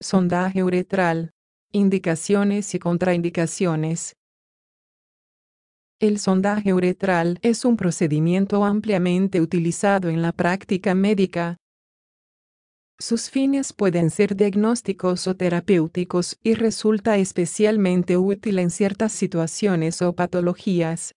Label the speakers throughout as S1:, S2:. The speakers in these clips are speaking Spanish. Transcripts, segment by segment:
S1: Sondaje uretral. Indicaciones y contraindicaciones. El sondaje uretral es un procedimiento ampliamente utilizado en la práctica médica. Sus fines pueden ser diagnósticos o terapéuticos y resulta especialmente útil en ciertas situaciones o patologías.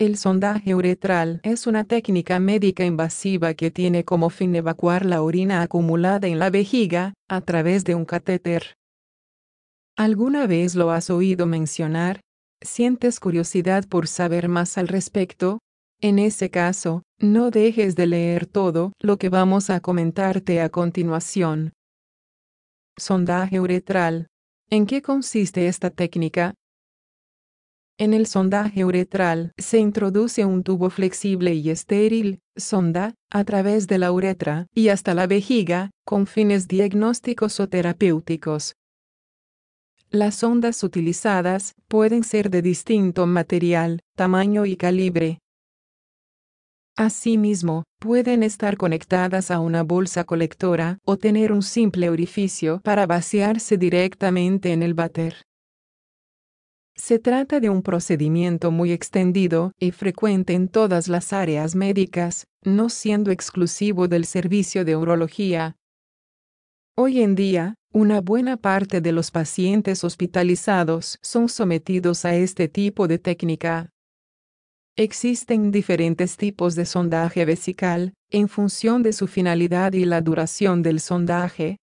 S1: El sondaje uretral es una técnica médica invasiva que tiene como fin evacuar la orina acumulada en la vejiga, a través de un catéter. ¿Alguna vez lo has oído mencionar? ¿Sientes curiosidad por saber más al respecto? En ese caso, no dejes de leer todo lo que vamos a comentarte a continuación. Sondaje uretral. ¿En qué consiste esta técnica? En el sondaje uretral se introduce un tubo flexible y estéril, sonda, a través de la uretra y hasta la vejiga, con fines diagnósticos o terapéuticos. Las sondas utilizadas pueden ser de distinto material, tamaño y calibre. Asimismo, pueden estar conectadas a una bolsa colectora o tener un simple orificio para vaciarse directamente en el váter. Se trata de un procedimiento muy extendido y frecuente en todas las áreas médicas, no siendo exclusivo del servicio de urología. Hoy en día, una buena parte de los pacientes hospitalizados son sometidos a este tipo de técnica. Existen diferentes tipos de sondaje vesical, en función de su finalidad y la duración del sondaje.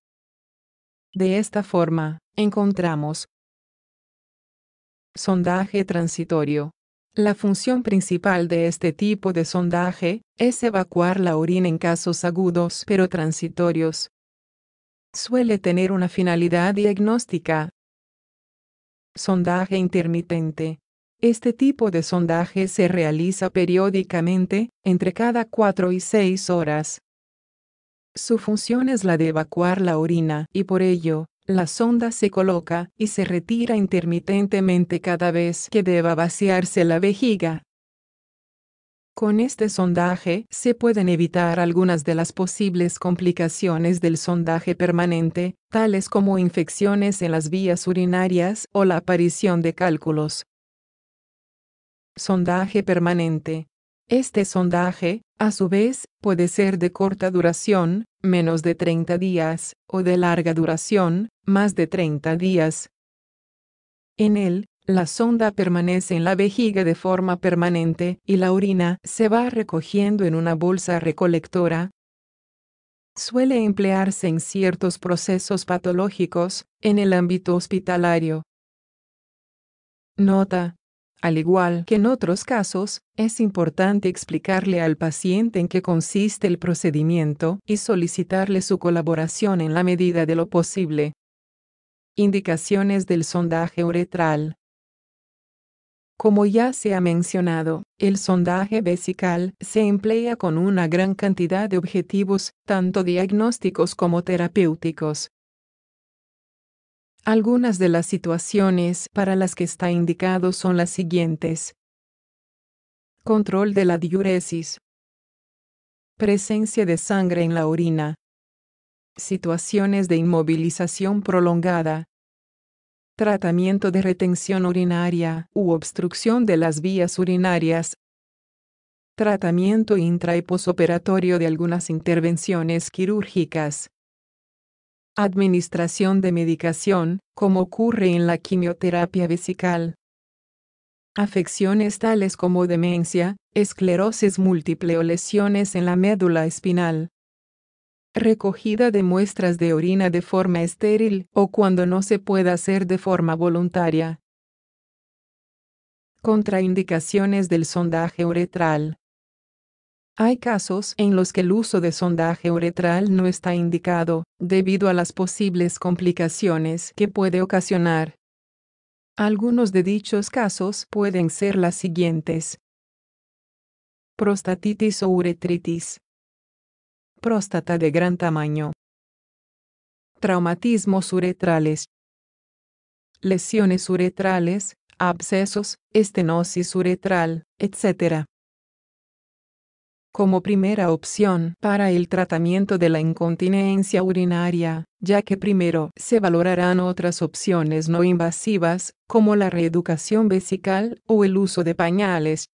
S1: De esta forma, encontramos Sondaje transitorio. La función principal de este tipo de sondaje es evacuar la orina en casos agudos pero transitorios. Suele tener una finalidad diagnóstica. Sondaje intermitente. Este tipo de sondaje se realiza periódicamente, entre cada cuatro y seis horas. Su función es la de evacuar la orina y por ello, la sonda se coloca y se retira intermitentemente cada vez que deba vaciarse la vejiga. Con este sondaje se pueden evitar algunas de las posibles complicaciones del sondaje permanente, tales como infecciones en las vías urinarias o la aparición de cálculos. Sondaje permanente. Este sondaje, a su vez, puede ser de corta duración, menos de 30 días, o de larga duración, más de 30 días. En él, la sonda permanece en la vejiga de forma permanente y la orina se va recogiendo en una bolsa recolectora. Suele emplearse en ciertos procesos patológicos en el ámbito hospitalario. Nota. Al igual que en otros casos, es importante explicarle al paciente en qué consiste el procedimiento y solicitarle su colaboración en la medida de lo posible. Indicaciones del sondaje uretral. Como ya se ha mencionado, el sondaje vesical se emplea con una gran cantidad de objetivos, tanto diagnósticos como terapéuticos. Algunas de las situaciones para las que está indicado son las siguientes. Control de la diuresis. Presencia de sangre en la orina. Situaciones de inmovilización prolongada. Tratamiento de retención urinaria u obstrucción de las vías urinarias. Tratamiento intra y posoperatorio de algunas intervenciones quirúrgicas administración de medicación, como ocurre en la quimioterapia vesical. Afecciones tales como demencia, esclerosis múltiple o lesiones en la médula espinal. Recogida de muestras de orina de forma estéril o cuando no se pueda hacer de forma voluntaria. Contraindicaciones del sondaje uretral. Hay casos en los que el uso de sondaje uretral no está indicado, debido a las posibles complicaciones que puede ocasionar. Algunos de dichos casos pueden ser las siguientes. Prostatitis o uretritis. Próstata de gran tamaño. Traumatismos uretrales. Lesiones uretrales, abscesos, estenosis uretral, etc como primera opción para el tratamiento de la incontinencia urinaria, ya que primero se valorarán otras opciones no invasivas, como la reeducación vesical o el uso de pañales.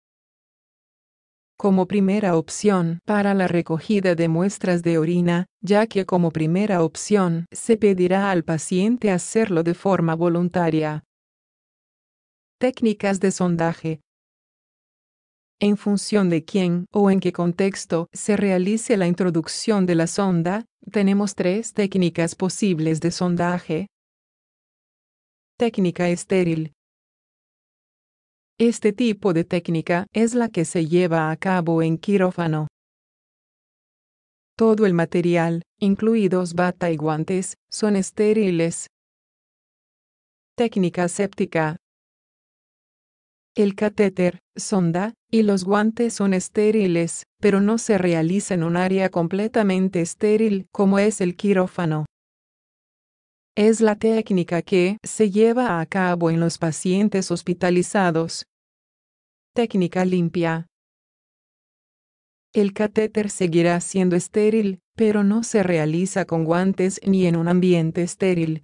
S1: Como primera opción para la recogida de muestras de orina, ya que como primera opción se pedirá al paciente hacerlo de forma voluntaria. Técnicas de sondaje en función de quién o en qué contexto se realice la introducción de la sonda, tenemos tres técnicas posibles de sondaje. Técnica estéril. Este tipo de técnica es la que se lleva a cabo en quirófano. Todo el material, incluidos bata y guantes, son estériles. Técnica séptica. El catéter, sonda, y los guantes son estériles, pero no se realiza en un área completamente estéril como es el quirófano. Es la técnica que se lleva a cabo en los pacientes hospitalizados. Técnica limpia. El catéter seguirá siendo estéril, pero no se realiza con guantes ni en un ambiente estéril,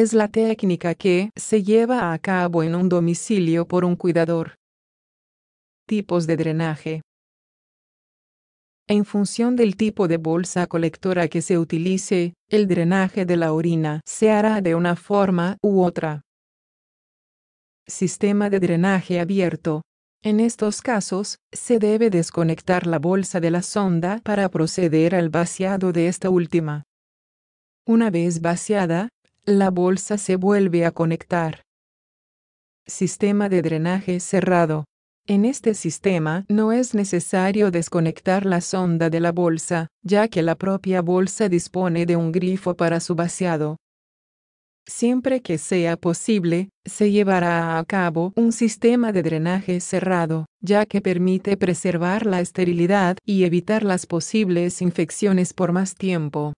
S1: es la técnica que se lleva a cabo en un domicilio por un cuidador. Tipos de drenaje. En función del tipo de bolsa colectora que se utilice, el drenaje de la orina se hará de una forma u otra. Sistema de drenaje abierto. En estos casos, se debe desconectar la bolsa de la sonda para proceder al vaciado de esta última. Una vez vaciada, la bolsa se vuelve a conectar. Sistema de drenaje cerrado. En este sistema no es necesario desconectar la sonda de la bolsa, ya que la propia bolsa dispone de un grifo para su vaciado. Siempre que sea posible, se llevará a cabo un sistema de drenaje cerrado, ya que permite preservar la esterilidad y evitar las posibles infecciones por más tiempo.